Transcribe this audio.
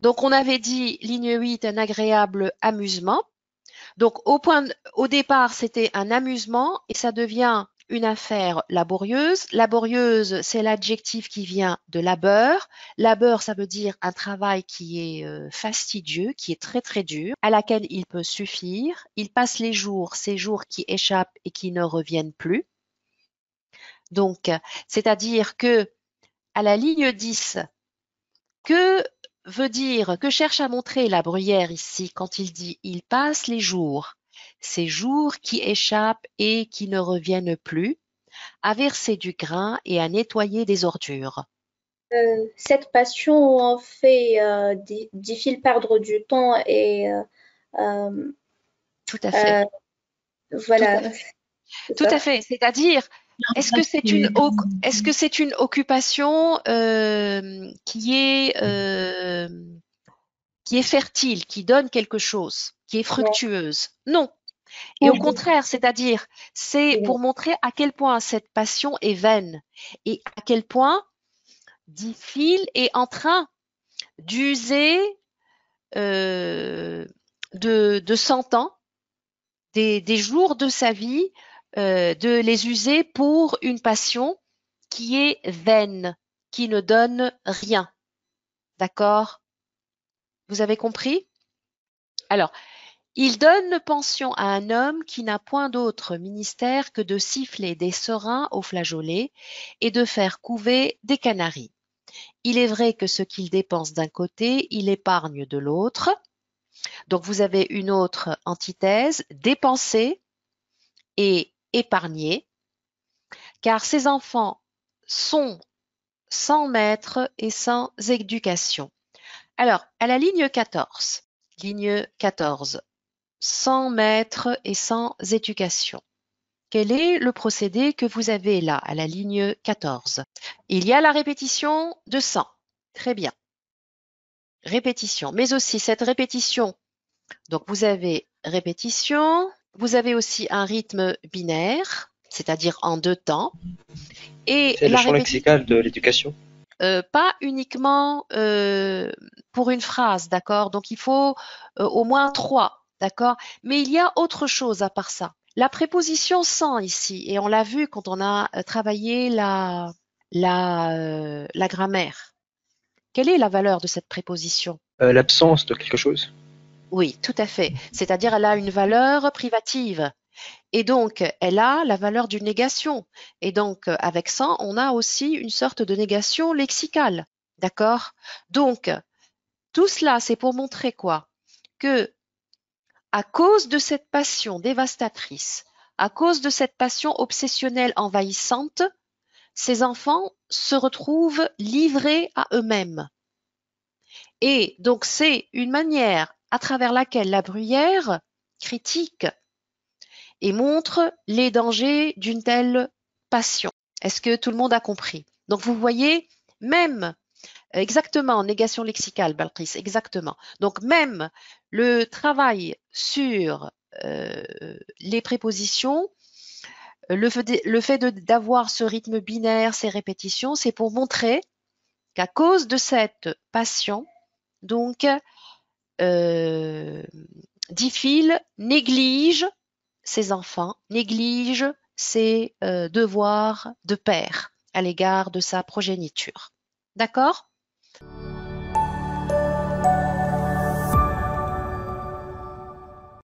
Donc, on avait dit ligne 8, un agréable amusement. Donc, au, point au départ, c'était un amusement et ça devient une affaire laborieuse. Laborieuse, c'est l'adjectif qui vient de labeur. Labeur, ça veut dire un travail qui est euh, fastidieux, qui est très très dur, à laquelle il peut suffire. Il passe les jours, ces jours qui échappent et qui ne reviennent plus. Donc, c'est-à-dire que à la ligne 10, que veut dire que cherche à montrer la bruyère ici quand il dit il passe les jours, ces jours qui échappent et qui ne reviennent plus, à verser du grain et à nettoyer des ordures. Euh, cette passion en fait euh, difficile perdre du temps et euh, tout à fait. voilà. Tout à fait. C'est-à-dire est-ce que c'est une, occupation euh, euh, qui est fertile, qui donne quelque chose, qui est fructueuse Non. Et au contraire, c'est-à-dire, c'est pour montrer à quel point cette passion est vaine et à quel point Diffile est en train d'user euh, de, de 100 ans, des jours de sa vie euh, de les user pour une passion qui est vaine, qui ne donne rien. D'accord Vous avez compris Alors, il donne pension à un homme qui n'a point d'autre ministère que de siffler des serins au flageolé et de faire couver des canaries. Il est vrai que ce qu'il dépense d'un côté, il épargne de l'autre. Donc vous avez une autre antithèse, dépenser et épargné car ces enfants sont sans maître et sans éducation. Alors, à la ligne 14, ligne 14, sans maître et sans éducation. Quel est le procédé que vous avez là, à la ligne 14 Il y a la répétition de 100. Très bien. Répétition, mais aussi cette répétition. Donc, vous avez répétition, vous avez aussi un rythme binaire, c'est-à-dire en deux temps. Et c'est le champ lexical de l'éducation. Euh, pas uniquement euh, pour une phrase, d'accord Donc il faut euh, au moins trois, d'accord Mais il y a autre chose à part ça. La préposition sans ici, et on l'a vu quand on a travaillé la, la, la grammaire. Quelle est la valeur de cette préposition L'absence de quelque chose. Oui, tout à fait. C'est-à-dire, elle a une valeur privative. Et donc, elle a la valeur d'une négation. Et donc, avec ça, on a aussi une sorte de négation lexicale. D'accord Donc, tout cela, c'est pour montrer quoi Que, à cause de cette passion dévastatrice, à cause de cette passion obsessionnelle envahissante, ces enfants se retrouvent livrés à eux-mêmes. Et donc, c'est une manière à travers laquelle la Bruyère critique et montre les dangers d'une telle passion. Est-ce que tout le monde a compris Donc vous voyez, même euh, Exactement, négation lexicale, Baltris, exactement. Donc même le travail sur euh, les prépositions, le fait d'avoir ce rythme binaire, ces répétitions, c'est pour montrer qu'à cause de cette passion, donc euh, néglige ses enfants, néglige ses euh, devoirs de père à l'égard de sa progéniture. D'accord